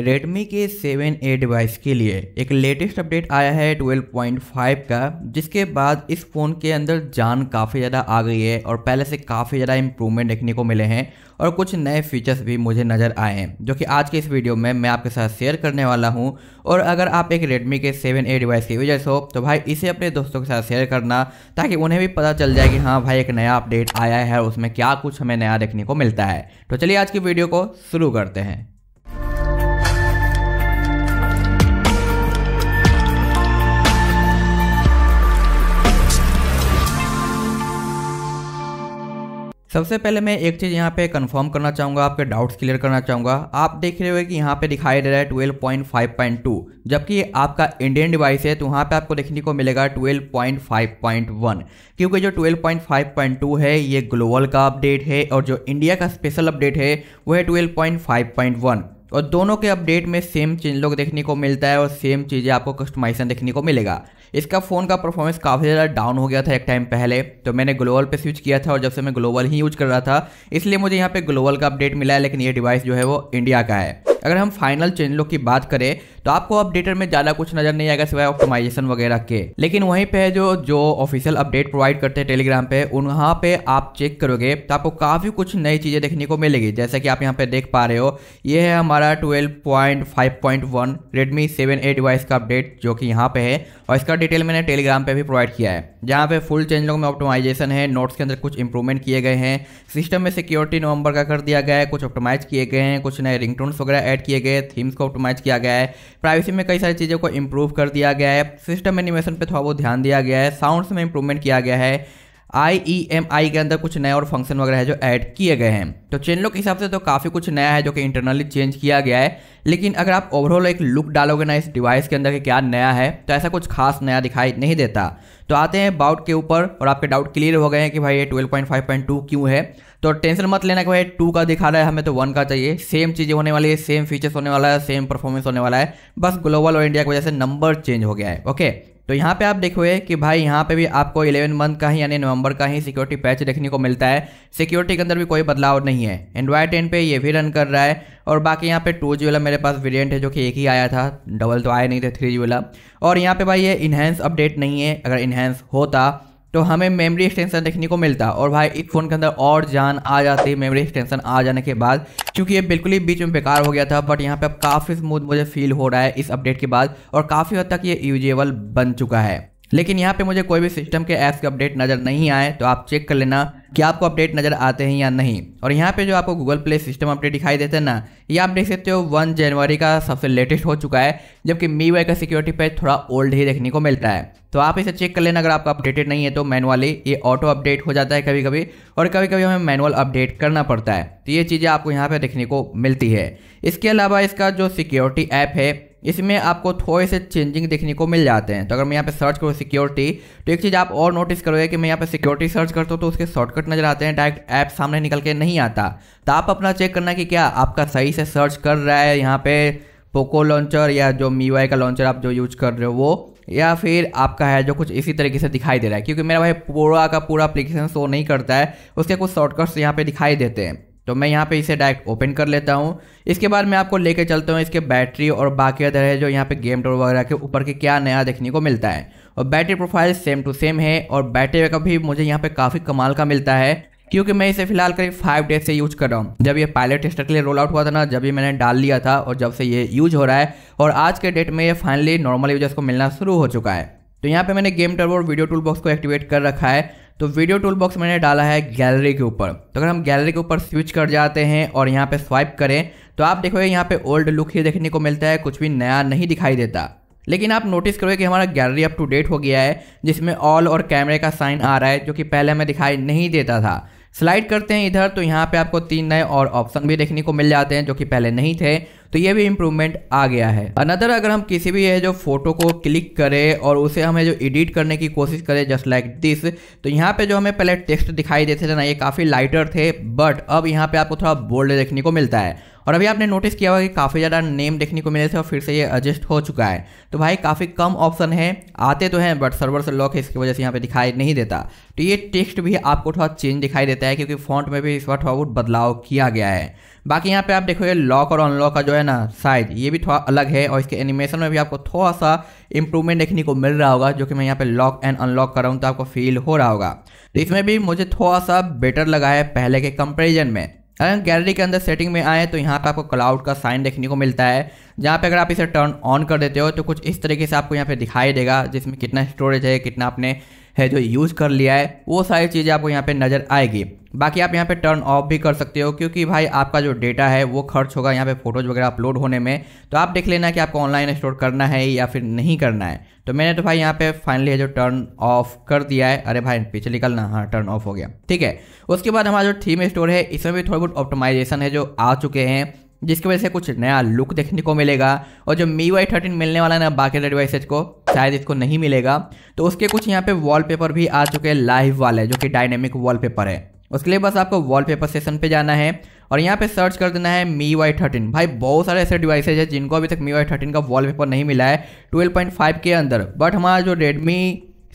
Redmi के 7A device के लिए एक लेटेस्ट अपडेट आया है 12.5 का जिसके बाद इस फ़ोन के अंदर जान काफ़ी ज़्यादा आ गई है और पहले से काफ़ी ज़्यादा इम्प्रूवमेंट देखने को मिले हैं और कुछ नए फीचर्स भी मुझे नज़र आए हैं जो कि आज के इस वीडियो में मैं आपके साथ शेयर करने वाला हूँ और अगर आप एक रेडमी के 7A डिवाइस के यूजर्स हो तो भाई इसे अपने दोस्तों के साथ शेयर करना ताकि उन्हें भी पता चल जाए कि हाँ भाई एक नया अपडेट आया है और उसमें क्या कुछ हमें नया देखने को मिलता है तो चलिए आज की वीडियो को शुरू करते हैं सबसे पहले मैं एक चीज़ यहाँ पे कंफर्म करना चाहूँगा आपके डाउट्स क्लियर करना चाहूँगा आप देख रहे हो कि यहाँ पे दिखाई दे रहा है 12.5.2 जबकि आपका इंडियन डिवाइस है तो वहाँ पे आपको देखने को मिलेगा 12.5.1 क्योंकि जो 12.5.2 है ये ग्लोबल का अपडेट है और जो इंडिया का स्पेशल अपडेट है वो है वन और दोनों के अपडेट में सेम चीज लोग देखने को मिलता है और सेम चीज़ें आपको कस्टमाइजेशन देखने को मिलेगा इसका फ़ोन का परफॉर्मेंस काफ़ी ज़्यादा डाउन हो गया था एक टाइम पहले तो मैंने ग्लोबल पे स्विच किया था और जब से मैं ग्लोबल ही यूज कर रहा था इसलिए मुझे यहाँ पे ग्लोबल का अपडेट मिला है लेकिन ये डिवाइस जो है वो इंडिया का है अगर हम फाइनल चेंज की बात करें तो आपको अपडेटर में ज्यादा कुछ नजर नहीं आएगा सिवाय ऑप्टोमाइजेशन वगैरह के लेकिन वहीं पे जो जो ऑफिशियल अपडेट प्रोवाइड करते हैं टेलीग्राम पे वहां पे आप चेक करोगे तो आपको काफी कुछ नई चीजें देखने को मिलेगी जैसे कि आप यहाँ पे देख पा रहे हो ये है हमारा twelve point point five one Redmi seven A device का अपडेट जो कि यहाँ पे है और इसका डिटेल मैंने टेलीग्राम पे भी प्रोवाइड किया है जहाँ पे फुल चेंज लोग में ऑप्टोमाइजेशन है नोट्स के अंदर कुछ इंप्रूवमेंट किए गए हैं सिस्टम में सिक्योरिटी नवंबर का कर दिया गया है कुछ ऑप्टोमाइज किए गए हैं कुछ नए रिंगटोन्स वगैरह ऐड किए गए थीम्स को ऑप्टोमाइज किया गया है प्राइवेसी में कई सारी चीज़ों को इम्प्रूव कर दिया गया है सिस्टम एनिमेशन पर थोड़ा बहुत ध्यान दिया गया है साउंड्स में इंप्रूवमेंट किया गया है आई e के अंदर कुछ नए और फंक्शन वगैरह है जो ऐड किए गए हैं तो चैनलों के हिसाब से तो काफ़ी कुछ नया है जो कि इंटरनली चेंज किया गया है लेकिन अगर आप ओवरऑल एक लुक डालोगे ना इस डिवाइस के अंदर कि क्या नया है तो ऐसा कुछ खास नया दिखाई नहीं देता तो आते हैं बाउट के ऊपर और आपके डाउट क्लियर हो गए हैं कि भाई ये ट्वेल्व क्यों है तो टेंशन मत लेना कि भाई टू का दिखा रहा है हमें तो वन का चाहिए सेम चीज़ें होने वाली है सेम फीचर्स होने वाला है सेम परफॉर्मेंस होने वाला है बस ग्लोबल और इंडिया की वजह से नंबर चेंज हो गया है ओके तो यहाँ पे आप देखोगे कि भाई यहाँ पे भी आपको 11 मंथ का ही यानी नवंबर का ही सिक्योरिटी पैच देखने को मिलता है सिक्योरिटी के अंदर भी कोई बदलाव नहीं है एंड्रॉयड टेन पे ये भी रन कर रहा है और बाकी यहाँ पे टू जी वाला मेरे पास वेरियंट है जो कि एक ही आया था डबल तो आया नहीं था थ्री जी वाला और यहाँ पे भाई ये इन्हेंस अपडेट नहीं है अगर इन्हेंस होता तो हमें मेमोरी एक्सटेंशन देखने को मिलता और भाई इस फ़ोन के अंदर और जान आ जाती मेमोरी एक्सटेंशन आ जाने के बाद क्योंकि ये बिल्कुल ही बीच में बेकार हो गया था बट यहाँ पे अब काफ़ी स्मूथ मुझे फील हो रहा है इस अपडेट के बाद और काफ़ी हद तक ये यूजेबल बन चुका है लेकिन यहाँ पे मुझे कोई भी सिस्टम के ऐप्स के अपडेट नज़र नहीं आए तो आप चेक कर लेना कि आपको अपडेट नज़र आते हैं या नहीं और यहाँ पे जो आपको गूगल प्ले सिस्टम अपडेट दिखाई देते हैं ना ये आप देख सकते हो वन जनवरी का सबसे लेटेस्ट हो चुका है जबकि मी वाई का सिक्योरिटी पैच थोड़ा ओल्ड ही देखने को मिलता है तो आप इसे चेक कर लेना अगर आपका अपडेटेड नहीं है तो मैनुअली ये ऑटो अपडेट हो जाता है कभी कभी और कभी कभी हमें मैनुअल अपडेट करना पड़ता है तो ये चीज़ें आपको यहाँ पर देखने को मिलती है इसके अलावा इसका जो सिक्योरिटी ऐप है इसमें आपको थोड़े से चेंजिंग देखने को मिल जाते हैं तो अगर मैं यहाँ पे सर्च करूँ सिक्योरिटी तो एक चीज़ आप और नोटिस करोगे कि मैं यहाँ पे सिक्योरिटी सर्च करता हूँ तो उसके शॉर्टकट नजर आते हैं डायरेक्ट ऐप सामने निकल के नहीं आता तो आप अपना चेक करना कि क्या आपका सही से सर्च कर रहा है यहाँ पे पोको लॉन्चर या जो मीवाई का लॉन्चर आप जो यूज कर रहे हो वो या फिर आपका है जो कुछ इसी तरीके से दिखाई दे रहा है क्योंकि मेरा भाई पूरा का पूरा अप्लीकेशन शो नहीं करता है उसके कुछ शॉर्टकट्स यहाँ पे दिखाई देते हैं तो मैं यहाँ पे इसे डायरेक्ट ओपन कर लेता हूँ इसके बाद मैं आपको लेके चलता हूँ इसके बैटरी और बाकी अदर है जो यहाँ पे गेम टोर वगैरह के ऊपर के क्या नया देखने को मिलता है और battery profile same to same है और बैटरी बैकअप भी मुझे यहाँ पे काफ़ी कमाल का मिलता है क्योंकि मैं इसे फिलहाल करीब फाइव डेज से यूज कर रहा हूँ जब ये पायलट टेस्टर के लिए रोल आउट हुआ था ना जब भी मैंने डाल लिया था और जब से ये यूज हो रहा है और आज के डेट में ये फाइनली नॉर्मल यूजर्स को मिलना शुरू हो चुका है तो यहाँ पे मैंने गेम टर्बो और वीडियो टूल बॉक्स को एक्टिवेट कर रखा है तो वीडियो टूल बॉक्स मैंने डाला है गैलरी के ऊपर तो अगर हम गैलरी के ऊपर स्विच कर जाते हैं और यहाँ पे स्वाइप करें तो आप देखोगे यहाँ पे ओल्ड लुक ही देखने को मिलता है कुछ भी नया नहीं दिखाई देता लेकिन आप नोटिस करोगे कि हमारा गैलरी अप टू डेट हो गया है जिसमें ऑल और कैमरे का साइन आ रहा है जो कि पहले हमें दिखाई नहीं देता था स्लाइड करते हैं इधर तो यहाँ पे आपको तीन नए और ऑप्शन भी देखने को मिल जाते हैं जो कि पहले नहीं थे तो ये भी इम्प्रूवमेंट आ गया है अनदर अगर हम किसी भी है जो फोटो को क्लिक करें और उसे हमें जो एडिट करने की कोशिश करें जस्ट लाइक दिस तो यहाँ पे जो हमें पहले टेक्स्ट दिखाई देते थे ना ये काफ़ी लाइटर थे बट अब यहाँ पे आपको थोड़ा बोल्ड देखने को मिलता है और अभी आपने नोटिस किया होगा कि काफ़ी ज़्यादा नेम देखने को मिले थे और फिर से ये एडजस्ट हो चुका है तो भाई काफ़ी कम ऑप्शन है आते तो हैं बट सर्वर से लॉक है इसकी वजह से यहाँ पे दिखाई नहीं देता तो ये टेक्स्ट भी आपको थोड़ा चेंज दिखाई देता है क्योंकि फॉन्ट में भी इस बार थोड़ा बहुत बदलाव किया गया है बाकी यहाँ पे आप देखोगे लॉक और अनलॉक का जो है ना साइज़ ये भी थोड़ा अलग है और इसके एनिमेशन में भी आपको थोड़ा सा इंप्रूवमेंट देखने को मिल रहा होगा जो कि मैं यहाँ पे लॉक एंड अनलॉक कर रहा हूँ तो आपको फील हो रहा होगा तो इसमें भी मुझे थोड़ा सा बेटर लगा है पहले के कंपेरिजन में अगर हम गैलरी के अंदर सेटिंग में आए तो यहाँ पर आपको क्लाउड का साइन देखने को मिलता है जहाँ पे अगर आप इसे टर्न ऑन कर देते हो तो कुछ इस तरीके से आपको यहाँ पे दिखाई देगा जिसमें कितना स्टोरेज है कितना आपने है जो यूज़ कर लिया है वो सारी चीज़ें आपको यहाँ पे नज़र आएगी बाकी आप यहाँ पे टर्न ऑफ भी कर सकते हो क्योंकि भाई आपका जो डेटा है वो खर्च होगा यहाँ पे फ़ोटोज़ वगैरह अपलोड होने में तो आप देख लेना कि आपको ऑनलाइन स्टोर करना है या फिर नहीं करना है तो मैंने तो भाई यहाँ पे फाइनली जो टर्न ऑफ कर दिया है अरे भाई पीछे निकलना हाँ टर्न ऑफ हो गया ठीक है उसके बाद हमारा जो थीम स्टोर है इसमें भी थोड़ा बहुत ऑप्टोमाइजेशन है जो आ चुके हैं जिसकी वजह से कुछ नया लुक देखने को मिलेगा और जो मी वाई थर्टीन मिलने वाला है ना बाकी डिवाइसेज को शायद इसको नहीं मिलेगा तो उसके कुछ यहाँ पे वॉलपेपर भी आ चुके हैं लाइव वाले जो कि डायनेमिक वॉलपेपर है उसके लिए बस आपको वॉलपेपर सेशन पे जाना है और यहाँ पे सर्च कर देना है मी वाई थर्टीन भाई बहुत सारे ऐसे डिवाइसेज है जिनको अभी तक मी वाई थर्टीन का वॉलपेपर नहीं मिला है फाइव के अंदर बट हमारा जो रेडमी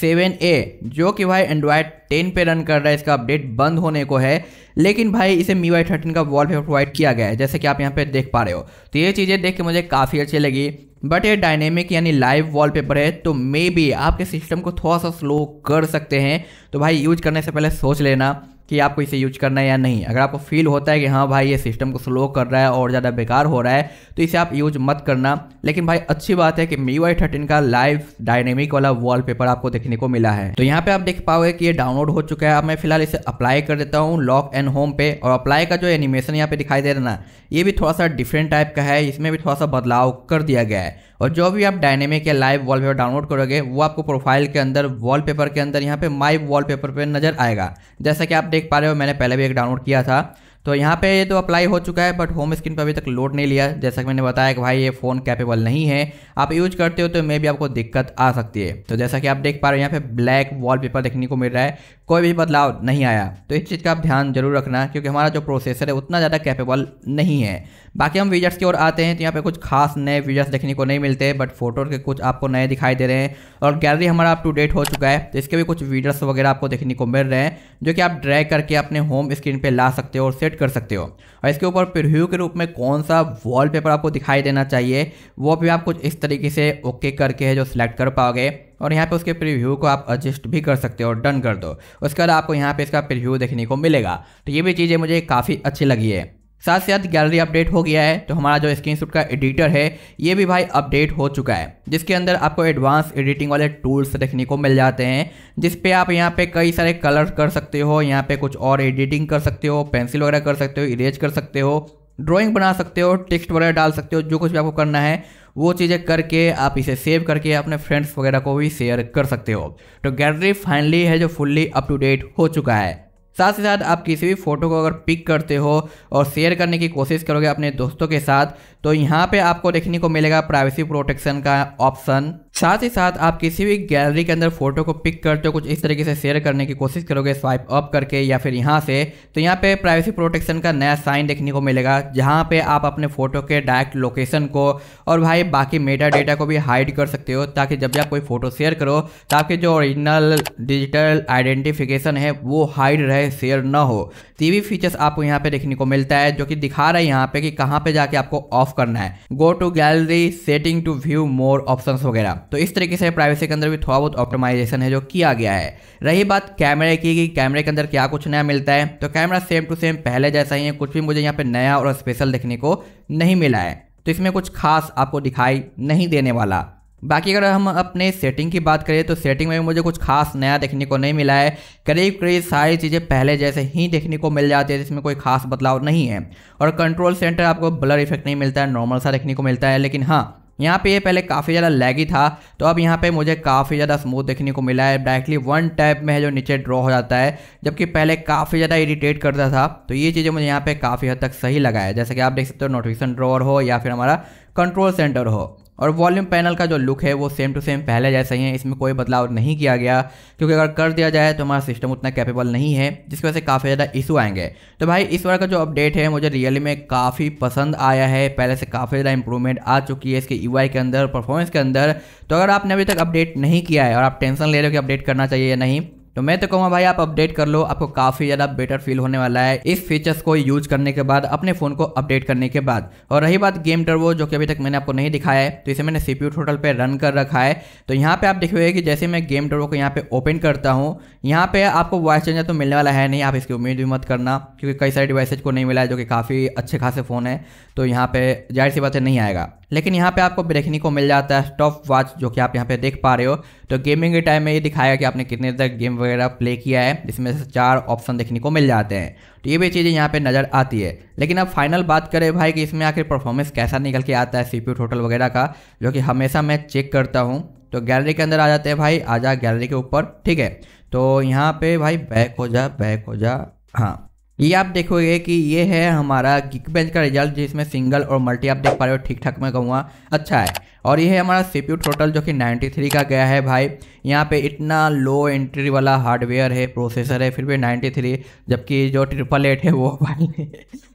सेवन ए जो कि भाई एंड्रॉयड टेन पे रन कर रहा है इसका अपडेट बंद होने को है लेकिन भाई इसे मी वाई थर्टीन का वॉल प्रोवाइड किया गया है जैसे कि आप यहाँ पे देख पा रहे हो तो ये चीज़ें देख के मुझे काफ़ी अच्छी लगी बट ये डायनेमिक यानी लाइव वॉलपेपर है तो मे बी आपके सिस्टम को थोड़ा सा स्लो कर सकते हैं तो भाई यूज करने से पहले सोच लेना कि आपको इसे यूज करना है या नहीं अगर आपको फील होता है कि हाँ भाई ये सिस्टम को स्लो कर रहा है और ज़्यादा बेकार हो रहा है तो इसे आप यूज मत करना लेकिन भाई अच्छी बात है कि मी वाई थर्टीन का लाइव डायनेमिक वाला वॉलपेपर आपको देखने को मिला है तो यहाँ पे आप देख पाओगे कि ये डाउनलोड हो चुका है अब मैं फिलहाल इसे अप्लाई कर देता हूँ लॉक एंड होम पे और अप्लाई का जो एनिमेशन यहाँ पे दिखाई दे रहा ना ये भी थोड़ा सा डिफरेंट टाइप का है इसमें भी थोड़ा सा बदलाव कर दिया गया है है और जो भी आप डायनेमिक या लाइव वॉलपेपर डाउनलोड करोगे वो आपको प्रोफाइल के अंदर वॉलपेपर के अंदर यहाँ पे माई वॉलपेपर पे नजर आएगा जैसा कि आप देख पा रहे हो मैंने पहले भी एक डाउनलोड किया था तो यहाँ पे ये तो अप्लाई हो चुका है बट होम स्क्रीन पर अभी तक लोड नहीं लिया जैसा कि मैंने बताया कि भाई ये फ़ोन कैपेबल नहीं है आप यूज करते हो तो मे भी आपको दिक्कत आ सकती है तो जैसा कि आप देख पा रहे हो यहाँ पे ब्लैक वॉलपेपर देखने को मिल रहा है कोई भी बदलाव नहीं आया तो इस चीज़ का आप ध्यान जरूर रखना क्योंकि हमारा जो प्रोसेसर है उतना ज़्यादा कैपेबल नहीं है बाकी हम विजट्स की ओर आते हैं तो यहाँ पे कुछ खास नए विजट्स देखने को नहीं मिलते बट फोटो के कुछ आपको नए दिखाई दे रहे हैं और गैलरी हमारा अप टू डेट हो चुका है तो इसके भी कुछ विजट्स वगैरह आपको देखने को मिल रहे हैं जो कि आप ड्रैग करके अपने होम स्क्रीन पर ला सकते हो और सेट कर सकते हो और इसके ऊपर प्रिव्यू के रूप में कौन सा वॉलपेपर आपको दिखाई देना चाहिए वो भी आप कुछ इस तरीके से ओके करके है जो सिलेक्ट कर पाओगे और यहाँ पे उसके प्रिव्यू को आप एडजस्ट भी कर सकते हो डन कर दो उसके बाद आपको यहाँ पे इसका प्रिव्यू देखने को मिलेगा तो ये भी चीज़ें मुझे काफ़ी अच्छी लगी है साथ साथ गैलरी अपडेट हो गया है तो हमारा जो शूट का एडिटर है ये भी भाई अपडेट हो चुका है जिसके अंदर आपको एडवांस एडिटिंग वाले टूल्स देखने को मिल जाते हैं जिस पे आप यहाँ पे कई सारे कलर कर सकते हो यहाँ पे कुछ और एडिटिंग कर सकते हो पेंसिल वगैरह कर सकते हो इरेज कर सकते हो ड्राइंग बना सकते हो टेक्स्ट वगैरह डाल सकते हो जो कुछ भी आपको करना है वो चीज़ें करके आप इसे सेव करके अपने फ्रेंड्स वगैरह को भी शेयर कर सकते हो तो गैलरी फाइनली है जो फुल्ली अप टू डेट हो चुका है साथ ही साथ आप किसी भी फ़ोटो को अगर पिक करते हो और शेयर करने की कोशिश करोगे अपने दोस्तों के साथ तो यहाँ पे आपको देखने को मिलेगा प्राइवेसी प्रोटेक्शन का ऑप्शन साथ ही साथ आप किसी भी गैलरी के अंदर फोटो को पिक करते हो कुछ इस तरीके से शेयर करने की कोशिश करोगे स्वाइप अप करके या फिर यहाँ से तो यहाँ पे प्राइवेसी प्रोटेक्शन का नया साइन देखने को मिलेगा जहाँ पे आप अपने फोटो के डायरेक्ट लोकेशन को और भाई बाकी मेटा डेटा को भी हाइड कर सकते हो ताकि जब भी आप कोई फोटो शेयर करो तो आपके जो ओरिजिनल डिजिटल आइडेंटिफिकेशन है वो हाइड रहे शेयर न हो तो भी फीचर्स आपको यहाँ पे देखने को मिलता है जो कि दिखा रहा है यहाँ पे कि कहाँ पे जाके आपको ऑफ करना है go to gallery setting to view more option वगैरह तो इस तरीके से प्राइवेसी के अंदर भी थोड़ा बहुत ऑप्टिमाइजेशन है जो किया गया है रही बात कैमरे की कि कैमरे के अंदर क्या कुछ नया मिलता है तो कैमरा सेम टू सेम पहले जैसा ही है कुछ भी मुझे यहाँ पर नया और स्पेशल देखने को नहीं मिला है तो इसमें कुछ खास आपको दिखाई नहीं देने वाला बाकी अगर हम अपने सेटिंग की बात करें तो सेटिंग में भी मुझे कुछ खास नया देखने को नहीं मिला है करीब करीब सारी चीज़ें पहले जैसे ही देखने को मिल जाती है जिसमें तो कोई खास बदलाव नहीं है और कंट्रोल सेंटर आपको ब्लर इफेक्ट नहीं मिलता है नॉर्मल सा देखने को मिलता है लेकिन हाँ यहाँ पे ये पहले काफ़ी ज़्यादा लैगी था तो अब यहाँ पे मुझे काफ़ी ज़्यादा स्मूथ देखने को मिला है डायरेक्टली वन टैप में है जो नीचे ड्रॉ हो जाता है जबकि पहले काफ़ी ज़्यादा इरीटेट करता था तो ये चीज़ें मुझे यहाँ पे काफ़ी हद तक सही लगा है जैसे कि आप देख सकते हो नोटिफिकेशन ड्रॉर हो या फिर हमारा कंट्रोल सेंटर हो और वॉल्यूम पैनल का जो लुक है वो सेम टू सेम पहले जैसा ही है इसमें कोई बदलाव नहीं किया गया क्योंकि अगर कर दिया जाए तो हमारा सिस्टम उतना कैपेबल नहीं है जिसकी वजह से काफ़ी ज़्यादा इशू आएंगे तो भाई इस बार का जो अपडेट है मुझे रियली में काफ़ी पसंद आया है पहले से काफ़ी ज़्यादा इंप्रूवमेंट आ चुकी है इसके यू के अंदर परफॉर्मेंस के अंदर तो अगर आपने अभी तक अपडेट नहीं किया है और आप टेंशन ले रहे हो कि अपडेट करना चाहिए या नहीं तो मैं तो कहूँगा भाई आप अपडेट कर लो आपको काफ़ी ज़्यादा बेटर फील होने वाला है इस फीचर्स को यूज करने के बाद अपने फ़ोन को अपडेट करने के बाद और रही बात गेम टर्वो जो कि अभी तक मैंने आपको नहीं दिखाया है तो इसे मैंने सीपीयू टोटल पर रन कर रखा है तो यहाँ पे आप देखिए कि जैसे मैं गेम टर्वो को यहाँ पे ओपन करता हूँ यहाँ पे आपको वॉइस चेंजर तो मिलने वाला है नहीं आप इसकी उम्मीद भी मत करना क्योंकि कई सारे डिवाइसेज को नहीं मिला है जो कि काफ़ी अच्छे खासे फ़ोन है तो यहाँ पे जाहिर सी बात है नहीं आएगा लेकिन यहाँ पे आपको देखने को मिल जाता है स्टॉप वॉच जो कि आप यहाँ पे देख पा रहे हो तो गेमिंग के टाइम में ये दिखाएगा कि आपने कितने तक गेम वगैरह प्ले किया है जिसमें से चार ऑप्शन देखने को मिल जाते हैं तो ये भी चीज़ें यहाँ पे नज़र आती है लेकिन अब फाइनल बात करें भाई कि इसमें आखिर परफॉर्मेंस कैसा निकल के आता है सी टोटल वगैरह का जो कि हमेशा मैं चेक करता हूँ तो गैलरी के अंदर आ जाते हैं भाई जा गैलरी के ऊपर ठीक है तो यहाँ पर भाई बैक हो जा बैक हो जा हाँ ये आप देखोगे कि ये है हमारा गिक बेंच का रिजल्ट जिसमें सिंगल और मल्टी आप देख पा रहे हो ठीक ठाक मैं कहूँगा अच्छा है और ये है हमारा सीपीयू टोटल जो कि 93 का गया है भाई यहाँ पे इतना लो एंट्री वाला हार्डवेयर है प्रोसेसर है फिर भी 93 जबकि जो ट्रिपल एट है वो भाई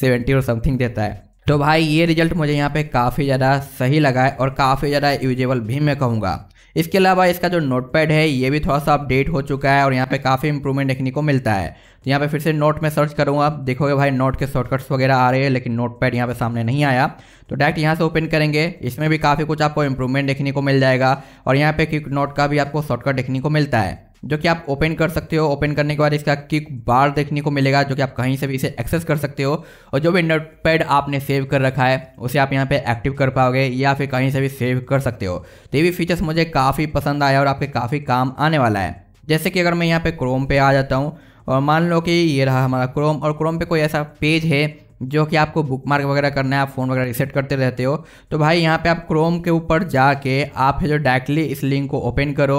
सेवेंटी और समथिंग देता है तो भाई ये रिजल्ट मुझे यहाँ पे काफ़ी ज़्यादा सही लगा है और काफ़ी ज़्यादा यूजेबल भी मैं कहूँगा इसके अलावा इसका जो नोट पैड है ये भी थोड़ा सा अपडेट हो चुका है और यहाँ पे काफ़ी इंप्रूवमेंट देखने को मिलता है तो यहाँ पे फिर से नोट में सर्च करूँगा आप देखोगे भाई नोट के शॉर्टकट्स वगैरह आ रहे हैं लेकिन नोट पैड यहाँ पर सामने नहीं आया तो डायरेक्ट यहाँ से ओपन करेंगे इसमें भी काफ़ी कुछ आपको इंप्रूवमेंट देखने को मिल जाएगा और यहाँ पे क्विक नोट का भी आपको शॉर्टकट देखने को मिलता है जो कि आप ओपन कर सकते हो ओपन करने के बाद इसका किक बार देखने को मिलेगा जो कि आप कहीं से भी इसे एक्सेस कर सकते हो और जो भी नोटपैड आपने सेव कर रखा है उसे आप यहाँ पे एक्टिव कर पाओगे या फिर कहीं से भी सेव कर सकते हो तो ये भी फीचर्स मुझे काफ़ी पसंद आया और आपके काफ़ी काम आने वाला है जैसे कि अगर मैं यहाँ पर क्रोम पर आ जाता हूँ और मान लो कि ये रहा हमारा क्रोम और क्रोम पर कोई ऐसा पेज है जो कि आपको बुक मार्क वगैरह करना है आप फ़ोन वगैरह रिसेट करते रहते हो तो भाई यहाँ पे आप क्रोम के ऊपर जाके आप जो डायरेक्टली इस लिंक को ओपन करो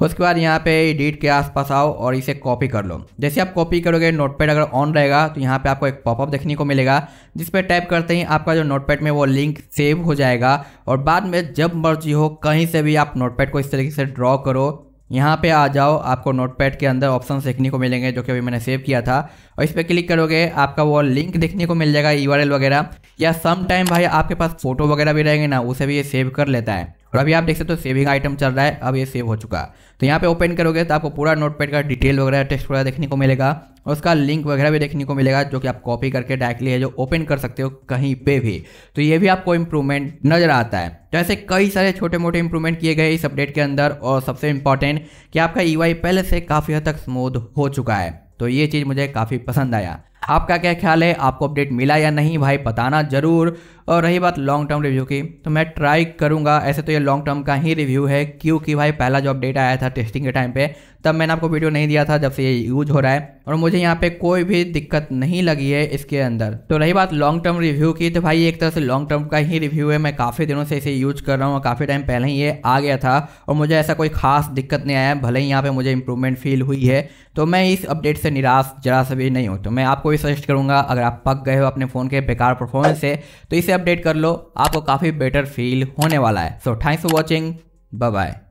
उसके बाद यहाँ पे एडिट के आसपास आओ और इसे कॉपी कर लो जैसे आप कॉपी करोगे नोटपैड अगर ऑन रहेगा तो यहाँ पे आपको एक पॉपअप देखने को मिलेगा जिस पर टाइप करते ही आपका जो नोटपैड में वो लिंक सेव हो जाएगा और बाद में जब मर्जी हो कहीं से भी आप नोटपैड को इस तरीके से ड्रॉ करो यहाँ पे आ जाओ आपको नोटपैड के अंदर ऑप्शन देखने को मिलेंगे जो कि अभी मैंने सेव किया था और इस पर क्लिक करोगे आपका वो लिंक देखने को मिल जाएगा यू वगैरह या सम टाइम भाई आपके पास फोटो वगैरह भी रहेंगे ना उसे भी ये सेव कर लेता है और अभी आप देख सकते हो तो सेविंग आइटम चल रहा है अब ये सेव हो चुका तो यहाँ पे ओपन करोगे तो आपको पूरा नोटपैड का डिटेल वगैरह टेक्स्ट वगैरह देखने को मिलेगा और उसका लिंक वगैरह भी देखने को मिलेगा जो कि आप कॉपी करके डायरेक्टली है जो ओपन कर सकते हो कहीं पे भी तो ये भी आपको इम्प्रूवमेंट नज़र आता है तो ऐसे कई सारे छोटे मोटे इंप्रूवमेंट किए गए इस अपडेट के अंदर और सबसे इम्पॉर्टेंट कि आपका ई पहले से काफ़ी हद तक स्मूथ हो चुका है तो ये चीज़ मुझे काफ़ी पसंद आया आपका क्या ख्याल है आपको अपडेट मिला या नहीं भाई बताना जरूर और रही बात लॉन्ग टर्म रिव्यू की तो मैं ट्राई करूंगा ऐसे तो ये लॉन्ग टर्म का ही रिव्यू है क्योंकि भाई पहला जो अपडेट आया था टेस्टिंग के टाइम पे तब मैंने आपको वीडियो नहीं दिया था जब से ये यूज हो रहा है और मुझे यहाँ पे कोई भी दिक्कत नहीं लगी है इसके अंदर तो रही बात लॉन्ग टर्म रिव्यू की तो भाई एक तरह से लॉन्ग टर्म का ही रिव्यू है मैं काफ़ी दिनों से इसे यूज कर रहा हूँ काफ़ी टाइम पहले ही ये आ गया था और मुझे ऐसा कोई खास दिक्कत नहीं आया भले ही यहाँ पर मुझे इंप्रूवमेंट फील हुई है तो मैं इस अपडेट से निराश जरा सा भी नहीं हूँ तो मैं आपको भी सजेस्ट करूँगा अगर आप पक गए हो अपने फ़ोन के बेकार परफॉर्मेंस से तो इसे अपडेट कर लो आपको काफ़ी बेटर फील होने वाला है so thanks for watching bye